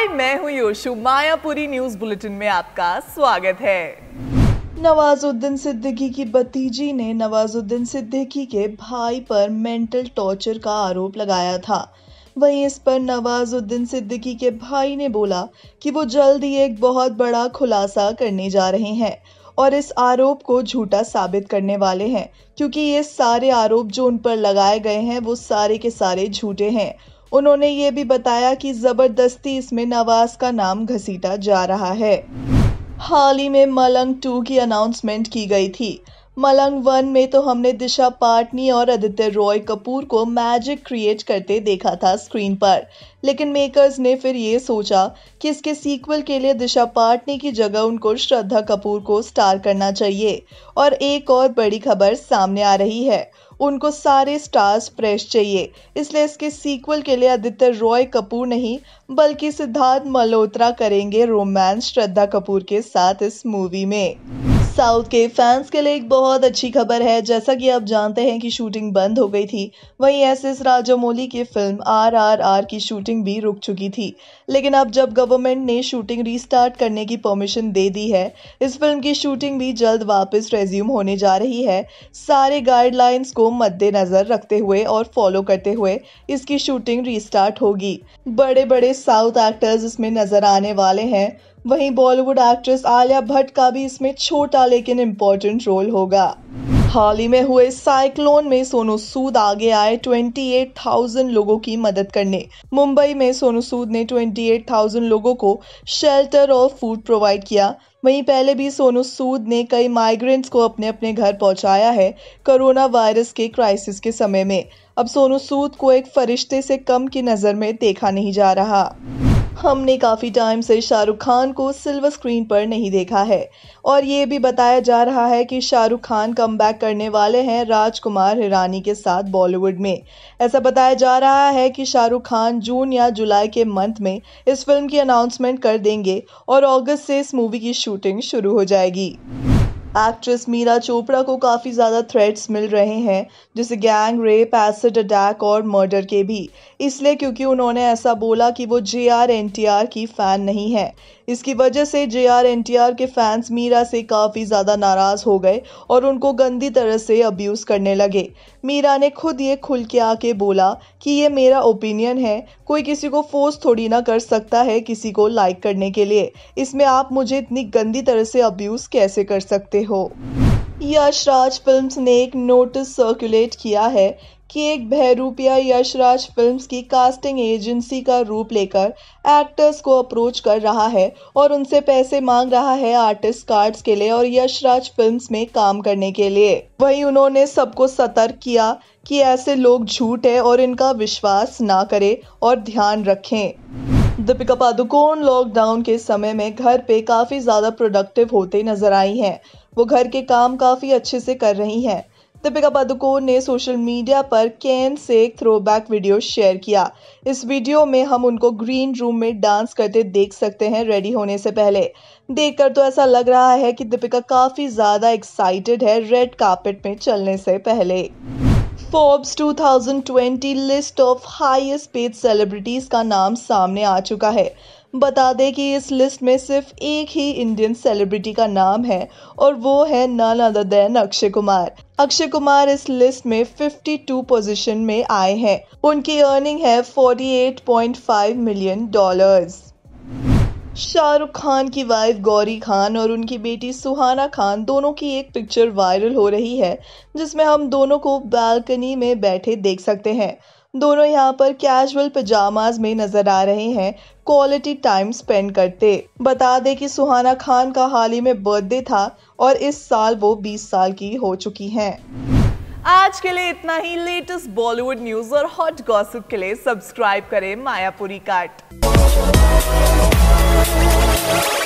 हाय मैं हूँ योशु Mayapuri news bulletin में आपका स्वागत है नवाजुद्दीन सिद्दीकी की भतीजी ने नवाजुद्दीन सिद्दीकी के भाई पर मेंटल टॉर्चर का आरोप लगाया था वहीं इस पर नवाजुद्दीन सिद्दीकी के भाई ने बोला कि वो जल्द ही एक बहुत बड़ा खुलासा करने जा रहे हैं और इस आरोप को झूठा साबित करने वाले हैं क्योंकि ये सारे आरोप जो उन पर लगाए गए हैं वो सारे के सारे झूठे हैं उन्होंने ये भी बताया कि ज़बरदस्ती इसमें नवाज का नाम घसीटा जा रहा है हाल ही में मलंग टू की अनाउंसमेंट की गई थी मलंग वन में तो हमने दिशा पाटनी और आदित्य रॉय कपूर को मैजिक क्रिएट करते देखा था स्क्रीन पर लेकिन मेकर्स ने फिर ये सोचा कि इसके सीक्वल के लिए दिशा पाटनी की जगह उनको श्रद्धा कपूर को स्टार करना चाहिए और एक और बड़ी खबर सामने आ रही है उनको सारे स्टार्स फ्रेश चाहिए इसलिए इसके सीक्वल के लिए आदित्य रॉय कपूर नहीं बल्कि सिद्धार्थ मल्होत्रा करेंगे रोमांस श्रद्धा कपूर के साथ इस मूवी में साउथ के फैंस के लिए एक बहुत अच्छी खबर है जैसा कि आप जानते हैं कि शूटिंग बंद हो गई थी वहीं एस एस राजामौली की फिल्म आर आर आर की शूटिंग भी रुक चुकी थी लेकिन अब जब गवर्नमेंट ने शूटिंग रीस्टार्ट करने की परमिशन दे दी है इस फिल्म की शूटिंग भी जल्द वापस रेज्यूम होने जा रही है सारे गाइडलाइंस को मद्देनजर रखते हुए और फॉलो करते हुए इसकी शूटिंग रीस्टार्ट होगी बड़े बड़े साउथ एक्टर्स इसमें नजर आने वाले हैं वहीं बॉलीवुड एक्ट्रेस आलिया भट्ट का भी इसमें छोटा लेकिन इम्पोर्टेंट रोल होगा हाल ही में हुए साइक्लोन में सोनू सूद आगे आए 28,000 लोगों की मदद करने मुंबई में सोनू सूद ने 28,000 लोगों को शेल्टर और फूड प्रोवाइड किया वहीं पहले भी सोनू सूद ने कई माइग्रेंट्स को अपने अपने घर पहुंचाया है कोरोना वायरस के क्राइसिस के समय में अब सोनू सूद को एक फरिश्ते से कम की नज़र में देखा नहीं जा रहा हमने काफ़ी टाइम से शाहरुख खान को सिल्वर स्क्रीन पर नहीं देखा है और ये भी बताया जा रहा है कि शाहरुख खान कम करने वाले हैं राजकुमार हिरानी के साथ बॉलीवुड में ऐसा बताया जा रहा है कि शाहरुख खान जून या जुलाई के मंथ में इस फिल्म की अनाउंसमेंट कर देंगे और अगस्त से इस मूवी की शूटिंग शुरू हो जाएगी एक्ट्रेस मीरा चोपड़ा को काफ़ी ज़्यादा थ्रेट्स मिल रहे हैं जैसे गैंग रेप एसिड अटैक और मर्डर के भी इसलिए क्योंकि उन्होंने ऐसा बोला कि वो J R N T R की फ़ैन नहीं है इसकी वजह से J R N T R के फैंस मीरा से काफ़ी ज़्यादा नाराज़ हो गए और उनको गंदी तरह से अब्यूज़ करने लगे मीरा ने खुद ये खुल के आके बोला कि ये मेरा ओपिनियन है कोई किसी को फोर्स थोड़ी ना कर सकता है किसी को लाइक करने के लिए इसमें आप मुझे इतनी गंदी तरह से अब्यूज़ कैसे कर सकते हो यश राज फिल्म्स ने एक नोटिस सर्कुलेट किया है कि एक बहरूपिया यशराज फिल्म्स की कास्टिंग एजेंसी का रूप लेकर एक्टर्स को अप्रोच कर रहा है और उनसे पैसे मांग रहा है आर्टिस्ट कार्ड्स के लिए और यशराज फिल्म्स में काम करने के लिए वहीं उन्होंने सबको सतर्क किया कि ऐसे लोग झूठ है और इनका विश्वास ना करें और ध्यान रखें दीपिका पादुकोण लॉकडाउन के समय में घर पे काफ़ी ज़्यादा प्रोडक्टिव होते नजर आई हैं वो घर के काम काफ़ी अच्छे से कर रही हैं दीपिका पादुकोण ने सोशल मीडिया पर कैन से एक थ्रोबैक वीडियो शेयर किया इस वीडियो में हम उनको ग्रीन रूम में डांस करते देख सकते हैं रेडी होने से पहले देखकर तो ऐसा लग रहा है कि दीपिका काफ़ी ज़्यादा एक्साइटेड है रेड कार्पेट में चलने से पहले Forbes 2020 list of highest paid celebrities का नाम सामने आ चुका है बता दें कि इस लिस्ट में सिर्फ एक ही इंडियन सेलिब्रिटी का नाम है और वो है none other than Akshay Kumar Akshay Kumar इस लिस्ट में 52 पोजीशन में आए हैं उनकी अर्निंग है 48.5 मिलियन डॉलर्स शाहरुख खान की वाइफ गौरी खान और उनकी बेटी सुहाना खान दोनों की एक पिक्चर वायरल हो रही है जिसमें हम दोनों को बालकनी में बैठे देख सकते हैं दोनों यहाँ पर कैजुअल पजामाज में नजर आ रहे हैं क्वालिटी टाइम स्पेंड करते बता दें कि सुहाना खान का हाल ही में बर्थडे था और इस साल वो 20 साल की हो चुकी हैं। आज के लिए इतना ही लेटेस्ट बॉलीवुड न्यूज और हॉट गॉसिप के लिए सब्सक्राइब करें मायापुरी काट